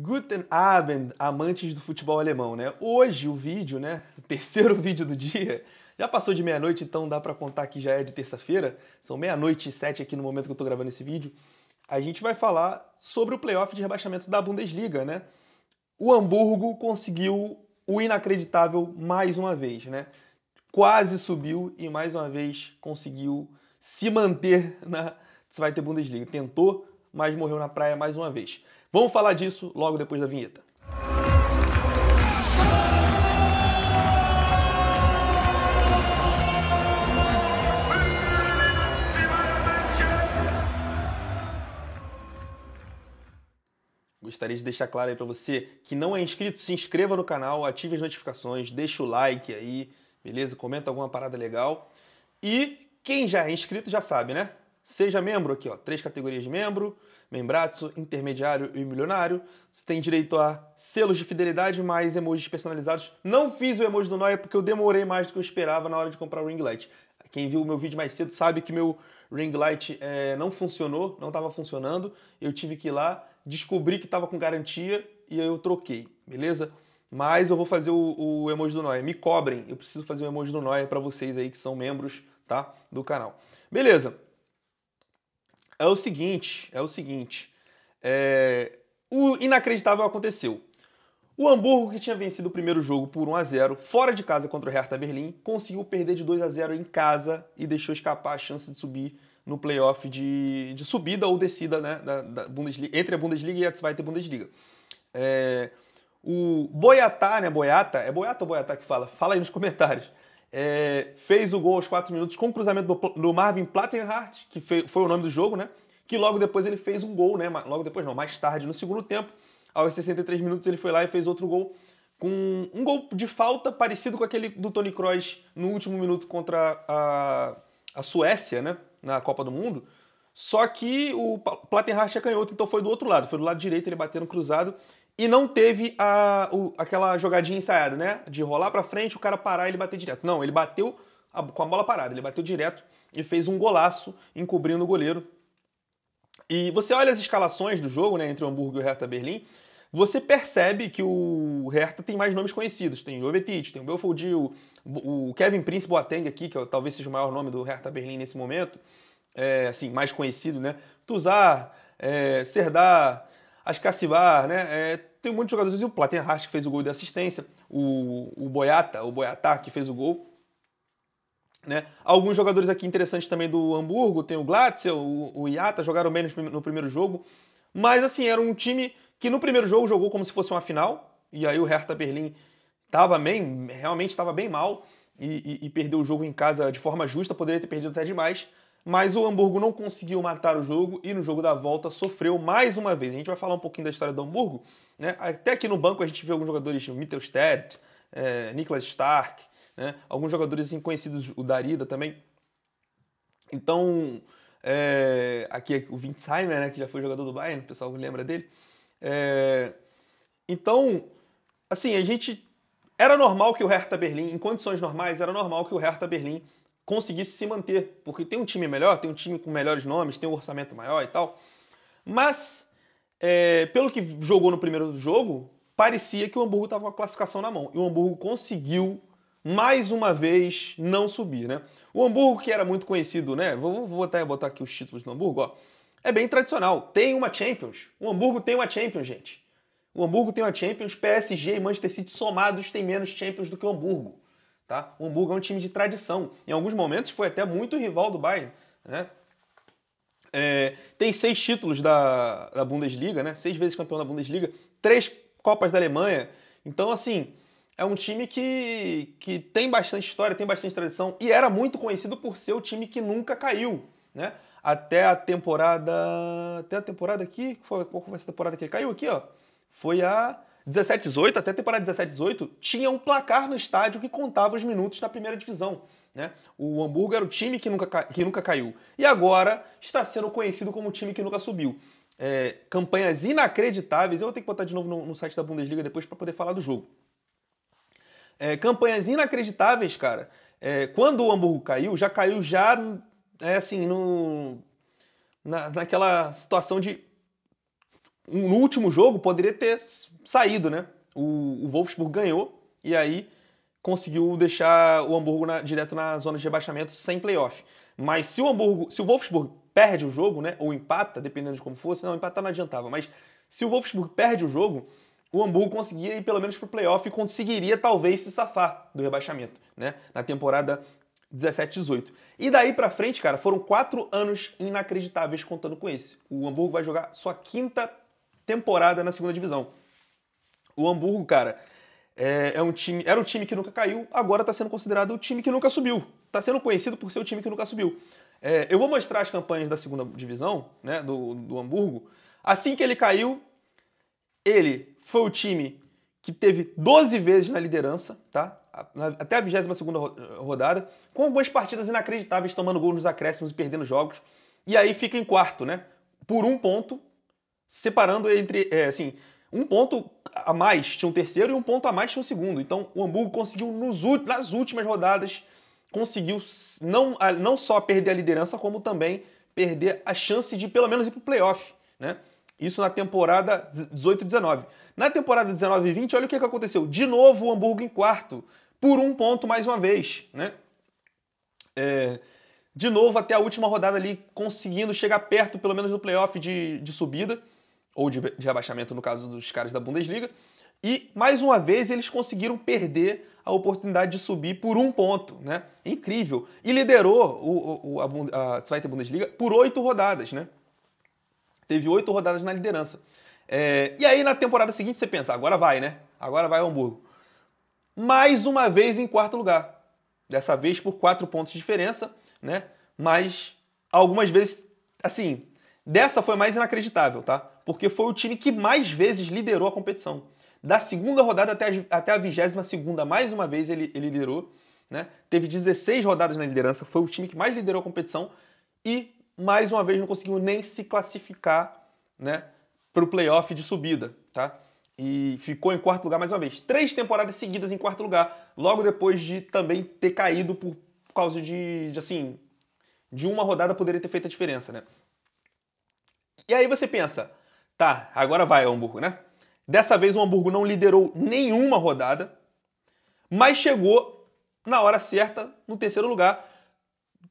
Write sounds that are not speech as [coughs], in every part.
Guten Abend, amantes do futebol alemão, né? Hoje o vídeo, né, o terceiro [laughs] vídeo do dia, já passou de meia-noite, então dá para contar que já é de terça-feira, são meia-noite e sete aqui no momento que eu tô gravando esse vídeo. A gente vai falar sobre o playoff de rebaixamento da Bundesliga, né? O Hamburgo conseguiu o inacreditável mais uma vez, né? Quase subiu e mais uma vez conseguiu se manter na Zweite Bundesliga. Tentou, mas morreu na praia mais uma vez. Vamos falar disso logo depois da vinheta. Gostaria de deixar claro aí para você que não é inscrito, se inscreva no canal, ative as notificações, deixa o like aí, beleza? Comenta alguma parada legal. E quem já é inscrito já sabe, né? Seja membro aqui, ó, três categorias de membro membratsu, intermediário e milionário. Você tem direito a selos de fidelidade mais emojis personalizados. Não fiz o emoji do Noia porque eu demorei mais do que eu esperava na hora de comprar o ring light. Quem viu o meu vídeo mais cedo sabe que meu ring light é, não funcionou, não estava funcionando. Eu tive que ir lá, descobri que estava com garantia e eu troquei, beleza? Mas eu vou fazer o, o emoji do Noia. Me cobrem, eu preciso fazer o emoji do Noia para vocês aí que são membros tá, do canal. Beleza, é o seguinte, é o seguinte. É... O inacreditável aconteceu. O Hamburgo, que tinha vencido o primeiro jogo por 1 a 0 fora de casa contra o Hertha Berlim, conseguiu perder de 2 a 0 em casa e deixou escapar a chance de subir no playoff de, de subida ou descida né, da, da Bundesliga, entre a Bundesliga e a Zweite Bundesliga. É... O Boiatá, né? Boiata? É Boiata ou Boiatá que fala? Fala aí nos comentários. É, fez o gol aos 4 minutos com o cruzamento do, do Marvin Plattenhardt, que foi o nome do jogo, né? Que logo depois ele fez um gol, né? Logo depois não, mais tarde, no segundo tempo, aos 63 minutos ele foi lá e fez outro gol com um gol de falta parecido com aquele do Tony Kroos no último minuto contra a, a Suécia, né, na Copa do Mundo. Só que o Plattenhardt é canhoto, então foi do outro lado, foi do lado direito, ele bateu no cruzado e não teve a, o, aquela jogadinha ensaiada, né? De rolar para frente, o cara parar e ele bater direto. Não, ele bateu a, com a bola parada, ele bateu direto e fez um golaço encobrindo o goleiro. E você olha as escalações do jogo, né, entre o Hamburgo e o Hertha Berlim, você percebe que o Hertha tem mais nomes conhecidos. Tem o Jovetic, tem o Belfodil, o, o Kevin Prince Boateng aqui, que é, talvez seja o maior nome do Hertha Berlim nesse momento. É, assim, mais conhecido, né? Tuzar, é, Serdar, Ascacibar, né? É, tem muitos jogadores. O Platenhast que fez o gol de assistência, o, o Boiata, o Boiatá que fez o gol. Né? Alguns jogadores aqui interessantes também do Hamburgo, tem o Glatzel, o, o Iata, jogaram bem no primeiro jogo. Mas assim, era um time que no primeiro jogo jogou como se fosse uma final, e aí o Hertha Berlim estava bem, realmente estava bem mal, e, e, e, perdeu o jogo em casa de forma justa, poderia ter perdido até demais mas o Hamburgo não conseguiu matar o jogo e no jogo da volta sofreu mais uma vez. A gente vai falar um pouquinho da história do Hamburgo. Né? Até aqui no banco a gente vê alguns jogadores, tipo Mittelstadt, é, eh, Niklas Stark, né? alguns jogadores assim, conhecidos, o Darida também. Então, é, aqui é o Winsheimer, né, que já foi jogador do Bayern, o pessoal lembra dele. É, então, assim, a gente... Era normal que o Hertha Berlim, em condições normais, era normal que o Hertha Berlim conseguisse se manter, porque tem um time melhor, tem um time com melhores nomes, tem um orçamento maior e tal. Mas, é, pelo que jogou no primeiro jogo, parecia que o Hamburgo estava com a classificação na mão. E o Hamburgo conseguiu, mais uma vez, não subir, né? O Hamburgo, que era muito conhecido, né? Vou, vou até botar aqui os títulos do Hamburgo, ó. É bem tradicional. Tem uma Champions. O Hamburgo tem uma Champions, gente. O Hamburgo tem uma Champions, PSG e Manchester City somados têm menos Champions do que o Hamburgo. Tá? O Hamburgo é um time de tradição. Em alguns momentos foi até muito rival do Bayern. Né? É, tem seis títulos da, da Bundesliga, né? seis vezes campeão da Bundesliga, três Copas da Alemanha. Então, assim, é um time que, que tem bastante história, tem bastante tradição e era muito conhecido por ser o time que nunca caiu. Né? Até a temporada. Até a temporada aqui. Qual foi essa temporada que ele caiu aqui? ó? Foi a 17, 18, até a temporada 17, 18, tinha um placar no estádio que contava os minutos na primeira divisão. Né? O Hamburgo era o time que nunca, que nunca caiu. E agora está sendo conhecido como o time que nunca subiu. É, campanhas inacreditáveis. Eu vou ter que botar de novo no, no site da Bundesliga depois para poder falar do jogo. É, campanhas inacreditáveis, cara. É, quando o Hamburgo caiu, já caiu já é, assim no, na, naquela situação de no último jogo poderia ter saído, né? O, o Wolfsburg ganhou e aí conseguiu deixar o Hamburgo na, direto na zona de rebaixamento sem playoff. Mas se o Hamburgo, se o Wolfsburg perde o jogo, né, ou empata, dependendo de como fosse, não, empatar não adiantava, mas se o Wolfsburg perde o jogo, o Hamburgo conseguia ir pelo menos para o playoff e conseguiria talvez se safar do rebaixamento, né, na temporada 17, 18. E daí para frente, cara, foram quatro anos inacreditáveis contando com esse. O Hamburgo vai jogar sua quinta temporada na segunda divisão. O Hamburgo, cara, é, é um time, era o time que nunca caiu, agora está sendo considerado o time que nunca subiu. Está sendo conhecido por ser o time que nunca subiu. É, eu vou mostrar as campanhas da segunda divisão, né, do, do Hamburgo. Assim que ele caiu, ele foi o time que teve 12 vezes na liderança, tá? Até a 22 eh, rodada, com algumas partidas inacreditáveis, tomando gol nos acréscimos e perdendo jogos. E aí fica em quarto, né? Por um ponto separando entre, é, assim, um ponto a mais tinha um terceiro e um ponto a mais tinha um segundo. Então o Hamburgo conseguiu, nos, nas últimas rodadas, conseguiu não, não só perder a liderança, como também perder a chance de pelo menos ir para o playoff. Né? Isso na temporada 18-19. Na temporada 19-20, olha o é que, aconteceu. De novo o Hamburgo em quarto, por um ponto mais uma vez. Né? É, de novo até a última rodada ali, conseguindo chegar perto, pelo menos, do playoff de, de subida ou de, de rebaixamento no caso dos caras da Bundesliga. E mais uma vez eles conseguiram perder a oportunidade de subir por um ponto, né? Incrível. E liderou o, o, a, a Zweite Bundesliga por oito rodadas, né? Teve oito rodadas na liderança. É, e aí na temporada seguinte você pensa, agora vai, né? Agora vai Hamburgo. Mais uma vez em quarto lugar. Dessa vez por quatro pontos de diferença, né? Mas algumas vezes, assim, dessa foi mais inacreditável, tá? porque foi o time que mais vezes liderou a competição. Da segunda rodada até a, até a segunda mais uma vez ele, ele liderou. Né? Teve 16 rodadas na liderança, foi o time que mais liderou a competição e, mais uma vez, não conseguiu nem se classificar né, para o playoff de subida. Tá? E ficou em quarto lugar mais uma vez. Três temporadas seguidas em quarto lugar, logo depois de também ter caído por causa de, de assim, de uma rodada poderia ter feito a diferença, né? E aí você pensa, Tá, agora vai o Hamburgo, né? Dessa vez o Hamburgo não liderou nenhuma rodada, mas chegou na hora certa, no terceiro lugar,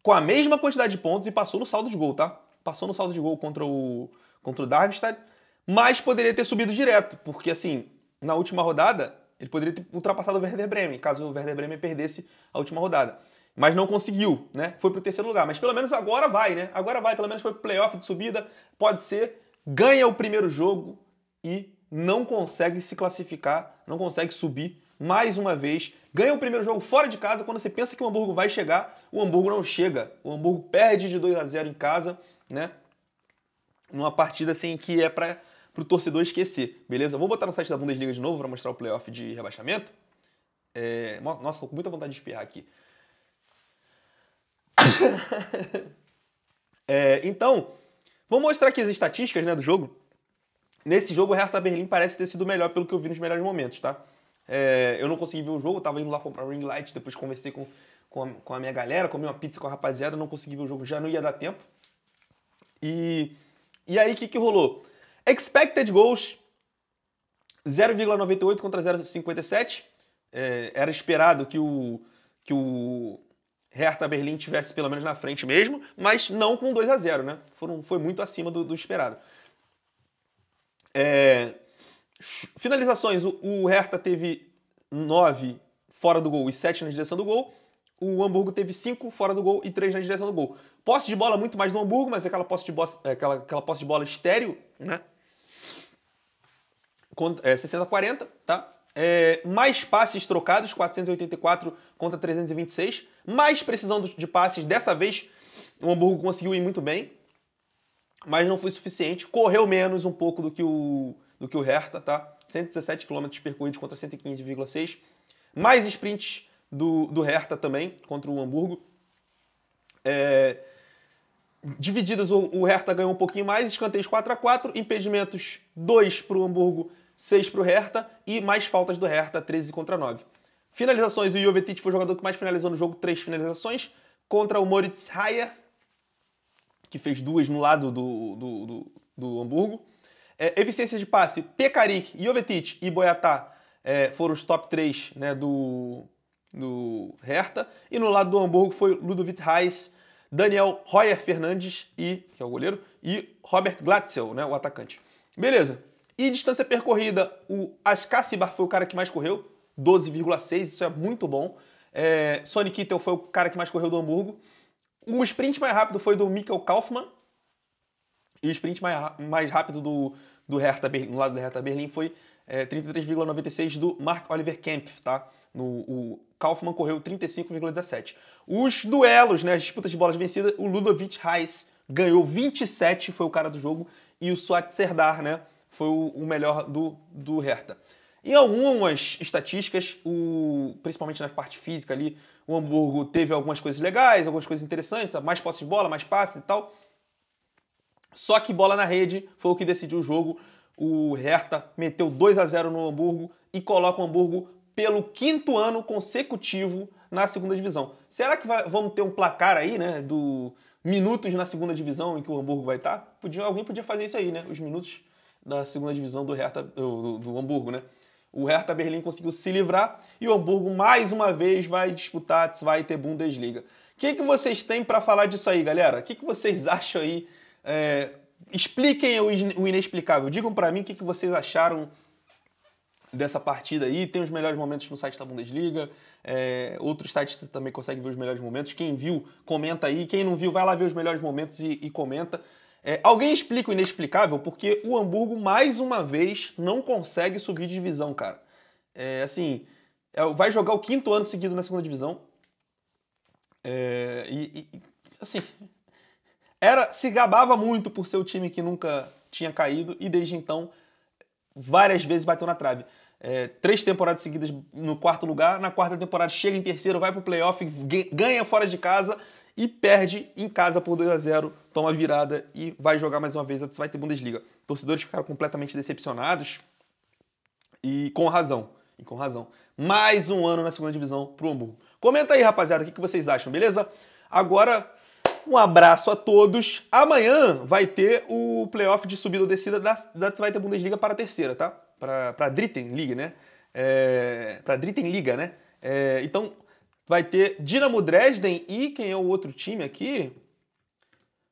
com a mesma quantidade de pontos e passou no saldo de gol, tá? Passou no saldo de gol contra o, contra o Darmstadt, mas poderia ter subido direto, porque assim, na última rodada, ele poderia ter ultrapassado o Werder Bremen, caso o Werder Bremen perdesse a última rodada. Mas não conseguiu, né? Foi pro terceiro lugar. Mas pelo menos agora vai, né? Agora vai, pelo menos foi pro playoff de subida, pode ser ganha o primeiro jogo e não consegue se classificar, não consegue subir mais uma vez. Ganha o primeiro jogo fora de casa, quando você pensa que o Hamburgo vai chegar, o Hamburgo não chega. O Hamburgo perde de 2 a 0 em casa, né? Numa partida assim que é para o torcedor esquecer, beleza? Vou botar no site da Bundesliga de novo para mostrar o playoff de rebaixamento. É... Nossa, estou com muita vontade de espirrar aqui. [coughs] é, então, Vou mostrar aqui as estatísticas né, do jogo. Nesse jogo, o Hertha Berlim parece ter sido melhor pelo que eu vi nos melhores momentos, tá? É, eu não consegui ver o jogo, tava indo lá comprar ring light, depois conversei com, com a, com, a, minha galera, comi uma pizza com a rapaziada, não consegui ver o jogo, já não ia dar tempo. E, e aí, o que, que rolou? Expected goals, 0,98 contra 0,57. É, era esperado que o, que o Hertha Berlim tivesse pelo menos na frente mesmo, mas não com 2 a 0 né? Foram, foi muito acima do, do esperado. É, finalizações, o, o Hertha teve 9 fora do gol e 7 na direção do gol. O Hamburgo teve 5 fora do gol e 3 na direção do gol. Posse de bola muito mais do Hamburgo, mas aquela posse de, bo é, aquela, aquela posse de bola estéreo, né? É, 60-40, tá? É, mais passes trocados, 484 contra 326 mais precisão de passes. Dessa vez, o Hamburgo conseguiu ir muito bem, mas não foi suficiente. Correu menos um pouco do que o, do que o Hertha, tá? 117 km percorridos contra 115,6. Mais sprints do, do Hertha também contra o Hamburgo. É, divididas, o, o Hertha ganhou um pouquinho mais, escanteios 4 a 4 impedimentos 2 para o Hamburgo, 6 para o Hertha e mais faltas do Hertha, 13 contra 9. Finalizações, o Jovetic foi o jogador que mais finalizou no jogo, três finalizações. Contra o Moritz Haia, que fez duas no lado do, do, do, do Hamburgo. É, eficiência de passe, Pekarik, Jovetic e Boiatá é, foram os top 3 né, do, do Hertha. E no lado do Hamburgo foi Ludovic Reis, Daniel Royer Fernandes, e, que é o goleiro, e Robert Glatzel, né, o atacante. Beleza. E distância percorrida, o Ascasibar foi o cara que mais correu, 12,6, isso é muito bom. É, Sonny Kittel foi o cara que mais correu do Hamburgo. O sprint mais rápido foi do Mikkel Kaufmann. E o sprint mais, mais rápido do, do Hertha Berlim, no lado do Hertha Berlim foi é, 33,96 do Mark Oliver Kempf, tá? No, o Kaufmann correu 35,17. Os duelos, né, as disputas de bolas vencidas, o Ludovic Reis ganhou 27, foi o cara do jogo, e o Swat Serdar, né, foi o, o melhor do, do Hertha. Em algumas estatísticas, o, principalmente na parte física ali, o Hamburgo teve algumas coisas legais, algumas coisas interessantes, mais posse de bola, mais passes e tal. Só que bola na rede foi o que decidiu o jogo. O Hertha meteu 2 a 0 no Hamburgo e coloca o Hamburgo pelo quinto ano consecutivo na segunda divisão. Será que vai, vamos ter um placar aí, né, do minutos na segunda divisão em que o Hamburgo vai estar? Podia, alguém podia fazer isso aí, né? Os minutos da segunda divisão do Hertha, do, do, do Hamburgo, né? O Hertha Berlim conseguiu se livrar e o Hamburgo mais uma vez vai disputar, vai ter Bundesliga. O que, que vocês têm para falar disso aí, galera? O que, que vocês [laughs] acham aí? É... Expliquem o inexplicável. Digam para mim o que, que vocês acharam dessa partida aí. Tem os melhores momentos no site da Bundesliga. É, outros sites também conseguem ver os melhores momentos. Quem viu, comenta aí. Quem não viu, vai lá ver os melhores momentos e, e comenta. É, alguém explica o inexplicável porque o Hamburgo, mais uma vez, não consegue subir de divisão, cara. É, assim, é, vai jogar o quinto ano seguido na segunda divisão. É, e, e, assim, era se gabava muito por ser o time que nunca tinha caído e desde então várias vezes bateu na trave. É, três temporadas seguidas no quarto lugar, na quarta temporada chega em terceiro, vai pro playoff, ganha fora de casa, e perde em casa por 2 a 0 toma virada e vai jogar mais uma vez, a ter Bundesliga. Torcedores ficaram completamente decepcionados e com razão, e com razão. Mais um ano na segunda divisão pro Hamburgo. Comenta aí, rapaziada, o que vocês acham, beleza? Agora, um abraço a todos. Amanhã vai ter o playoff de subida ou descida da, da Bundesliga para a terceira, tá? Para a Dritten Liga, né? É, para a Dritten Liga, né? É, então, Vai ter Dinamo Dresden e quem é o outro time aqui?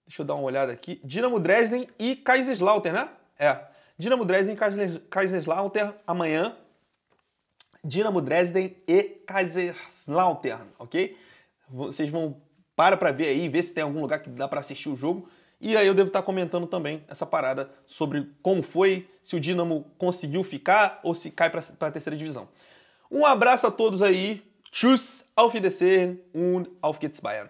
Deixa eu dar uma olhada aqui. Dinamo Dresden e Kaiserslautern, né? É. Dinamo Dresden e Kaiserslautern amanhã. Dinamo Dresden e Kaiserslautern, ok? Vocês vão para para ver aí, ver se tem algum lugar que dá para assistir o jogo. E aí eu devo estar tá comentando também essa parada sobre como foi, se o Dinamo conseguiu ficar ou se cai para a terceira divisão. Um abraço a todos aí. Tschüss, auf Wiedersehen und auf geht's Bayern.